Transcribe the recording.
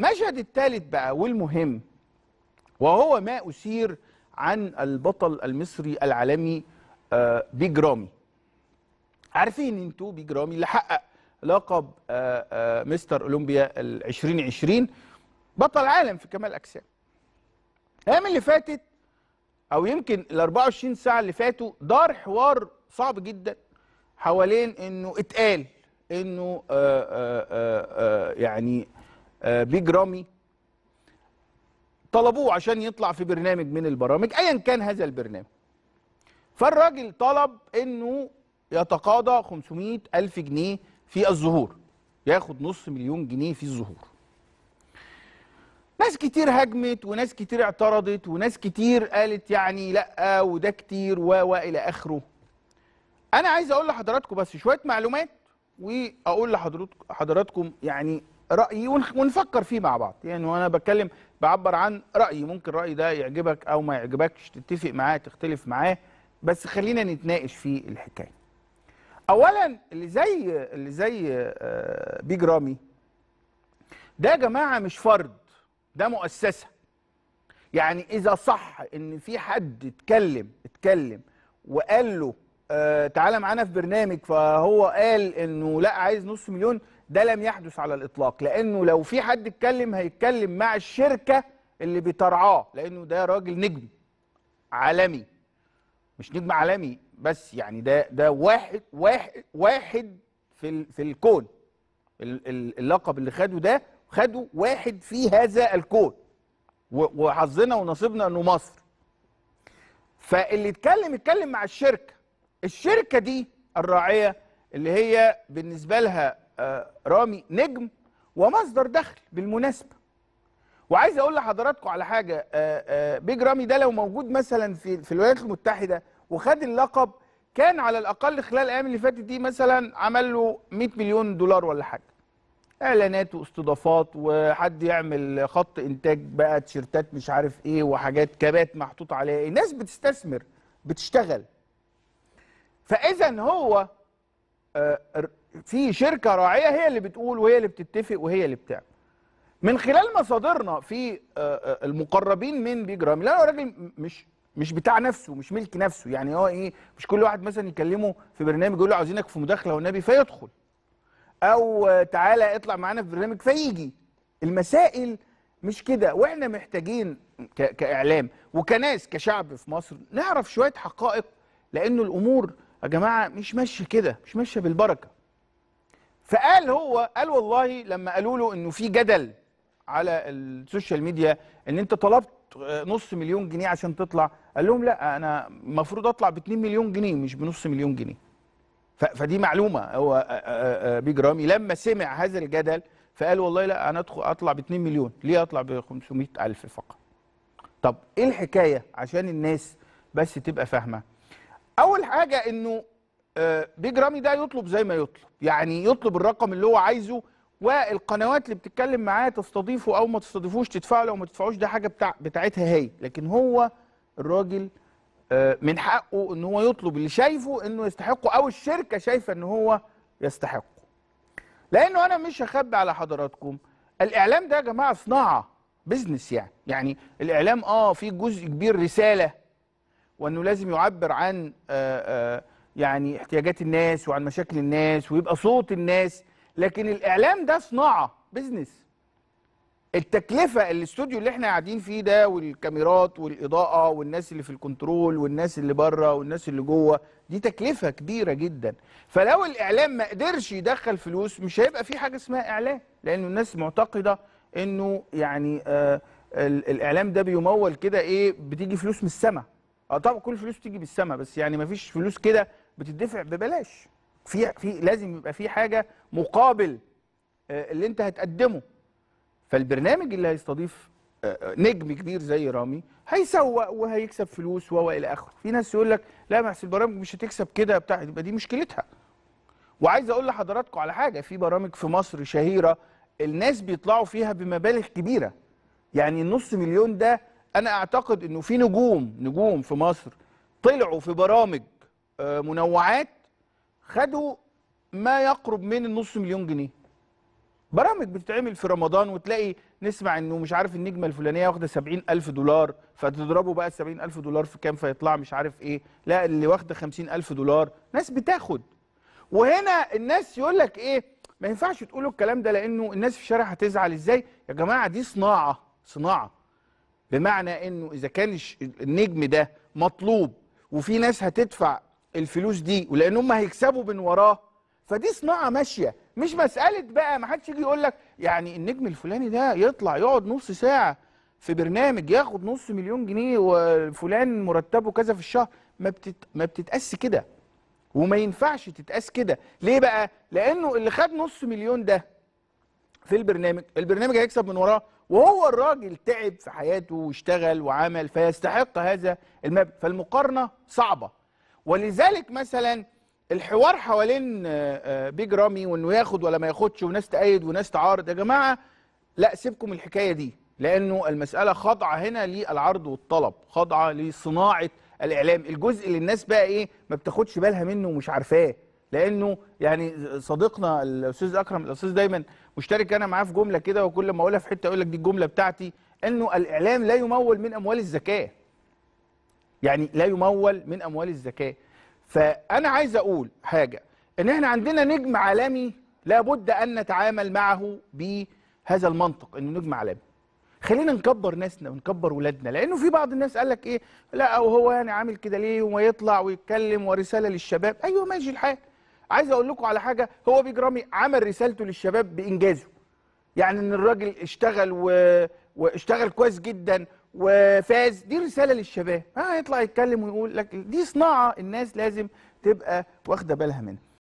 المشهد الثالث بقى والمهم وهو ما أثير عن البطل المصري العالمي آه، بيج رامي عارفين انتوا بيج رامي اللي حقق لقب آه، آه، مستر اولمبيا 2020 بطل عالم في كمال اجسام الايام اللي فاتت او يمكن ال 24 ساعه اللي فاتوا دار حوار صعب جدا حوالين انه اتقال انه آآ آآ آآ يعني آه، بيج رامي طلبوه عشان يطلع في برنامج من البرامج ايا كان هذا البرنامج فالراجل طلب انه يتقاضى 500 الف جنيه في الظهور ياخد نص مليون جنيه في الظهور ناس كتير هاجمت وناس كتير اعترضت وناس كتير قالت يعني لا وده كتير و والى اخره انا عايز اقول لحضراتكم بس شويه معلومات واقول لحضراتكم يعني رايي ونفكر فيه مع بعض يعني وانا بتكلم بعبر عن رايي ممكن الراي ده يعجبك او ما يعجبكش تتفق معاه تختلف معاه بس خلينا نتناقش في الحكايه اولا اللي زي اللي زي آه، بيج رامي ده يا جماعه مش فرد ده مؤسسه يعني اذا صح ان في حد اتكلم اتكلم وقال له آه، تعالى معانا في برنامج فهو قال انه لا عايز نص مليون ده لم يحدث على الإطلاق لأنه لو في حد اتكلم هيتكلم مع الشركة اللي بترعاه لأنه ده راجل نجم عالمي مش نجم عالمي بس يعني ده ده واحد واحد واحد في في الكون اللقب اللي خده ده خده واحد في هذا الكون وحظنا ونصيبنا انه مصر فاللي اتكلم اتكلم مع الشركه الشركه دي الراعيه اللي هي بالنسبه لها آه، رامي نجم ومصدر دخل بالمناسبه وعايز اقول لحضراتكم على حاجه آه، آه، بيج رامي ده لو موجود مثلا في في الولايات المتحده وخد اللقب كان على الاقل خلال الايام اللي فاتت دي مثلا عمل له 100 مليون دولار ولا حاجه اعلانات واستضافات وحد يعمل خط انتاج بقى تيشيرتات مش عارف ايه وحاجات كبات محطوط عليها الناس بتستثمر بتشتغل فاذا هو آه، في شركه راعيه هي اللي بتقول وهي اللي بتتفق وهي اللي بتعمل من خلال مصادرنا في آه، آه، المقربين من بيج رامي هو راجل مش مش بتاع نفسه مش ملك نفسه يعني هو ايه مش كل واحد مثلا يكلمه في برنامج يقول له عاوزينك في مداخله والنبي فيدخل او تعالى اطلع معانا في برنامج فيجي المسائل مش كده واحنا محتاجين كاعلام وكناس كشعب في مصر نعرف شويه حقائق لانه الامور يا جماعه مش ماشيه كده مش ماشيه بالبركه فقال هو قال والله لما قالوا له انه في جدل على السوشيال ميديا ان انت طلبت نص مليون جنيه عشان تطلع قال لهم لا انا المفروض اطلع ب 2 مليون جنيه مش بنص مليون جنيه فدي معلومه هو بيج رامي لما سمع هذا الجدل فقال والله لا انا ادخل اطلع ب 2 مليون ليه اطلع ب 500 الف فقط طب ايه الحكايه عشان الناس بس تبقى فاهمه اول حاجه انه بيج آه، رامي ده يطلب زي ما يطلب يعني يطلب الرقم اللي هو عايزه والقنوات اللي بتتكلم معاه تستضيفه او ما تستضيفوش تدفعه لو ما تدفعوش ده حاجه بتاع بتاعتها هي لكن هو الراجل آه، من حقه ان هو يطلب اللي شايفه انه يستحقه او الشركه شايفه ان هو يستحقه لانه انا مش هخبي على حضراتكم الاعلام ده يا جماعه صناعه بزنس يعني يعني الاعلام اه في جزء كبير رساله وانه لازم يعبر عن آه، آه، يعني احتياجات الناس وعن مشاكل الناس ويبقى صوت الناس لكن الاعلام ده صناعه بزنس التكلفه الاستوديو اللي احنا قاعدين فيه ده والكاميرات والاضاءه والناس اللي في الكنترول والناس اللي بره والناس اللي جوه دي تكلفه كبيره جدا فلو الاعلام ما قدرش يدخل فلوس مش هيبقى في حاجه اسمها اعلام لان الناس معتقده انه يعني آه الاعلام ده بيمول كده ايه بتيجي فلوس من السماء اه طبعا كل الفلوس بتيجي بالسما بس يعني ما فيش فلوس كده بتدفع ببلاش في في لازم يبقى في حاجه مقابل آه، اللي انت هتقدمه فالبرنامج اللي هيستضيف آه، آه، نجم كبير زي رامي هيسوق وهيكسب فلوس وهو الى اخره في ناس يقول لك لا ما البرامج مش هتكسب كده بتاع يبقى دي مشكلتها وعايز اقول لحضراتكم على حاجه في برامج في مصر شهيره الناس بيطلعوا فيها بمبالغ كبيره يعني النص مليون ده انا اعتقد انه في نجوم نجوم في مصر طلعوا في برامج آه، منوعات خدوا ما يقرب من النص مليون جنيه برامج بتتعمل في رمضان وتلاقي نسمع انه مش عارف النجمه الفلانيه واخده 70000 دولار فتضربوا بقى 70000 دولار في كام فيطلع مش عارف ايه لا اللي واخده 50000 دولار ناس بتاخد وهنا الناس يقول لك ايه ما ينفعش تقولوا الكلام ده لانه الناس في الشارع هتزعل ازاي يا جماعه دي صناعه صناعه بمعنى انه اذا كان النجم ده مطلوب وفي ناس هتدفع الفلوس دي ولان هم هيكسبوا من وراه فدي صناعه ماشيه مش مساله بقى ما حدش يجي يقول لك يعني النجم الفلاني ده يطلع يقعد نص ساعه في برنامج ياخد نص مليون جنيه وفلان مرتبه كذا في الشهر ما بتت... ما بتتقاس كده وما ينفعش تتقاس كده ليه بقى لانه اللي خد نص مليون ده في البرنامج البرنامج هيكسب من وراه وهو الراجل تعب في حياته واشتغل وعمل فيستحق هذا المبلغ فالمقارنه صعبه ولذلك مثلا الحوار حوالين بيج آه، رامي آه، وانه ياخد ولا ما ياخدش وناس تأيد وناس تعارض يا جماعه لا سيبكم الحكايه دي لانه المساله خاضعه هنا للعرض والطلب خاضعه لصناعه الاعلام الجزء اللي الناس بقى ايه ما بتاخدش بالها منه ومش عارفاه لانه يعني صديقنا الاستاذ اكرم الاستاذ دايما مشترك انا معاه في جمله كده وكل ما اقولها في حته يقول لك دي الجمله بتاعتي انه الاعلام لا يمول من اموال الزكاه يعني لا يمول من اموال الزكاه فانا عايز اقول حاجه ان احنا عندنا نجم عالمي لابد ان نتعامل معه بهذا المنطق انه نجم عالمي خلينا نكبر ناسنا ونكبر ولادنا لانه في بعض الناس قال لك ايه لا وهو يعني عامل كده ليه وما يطلع ويتكلم ورساله للشباب ايوه ماشي الحال عايز اقول لكم على حاجه هو بيج رامي عمل رسالته للشباب بانجازه يعني ان الراجل اشتغل و... واشتغل كويس جدا وفاز دي رساله للشباب هيطلع يتكلم ويقول لك دي صناعه الناس لازم تبقى واخده بالها منها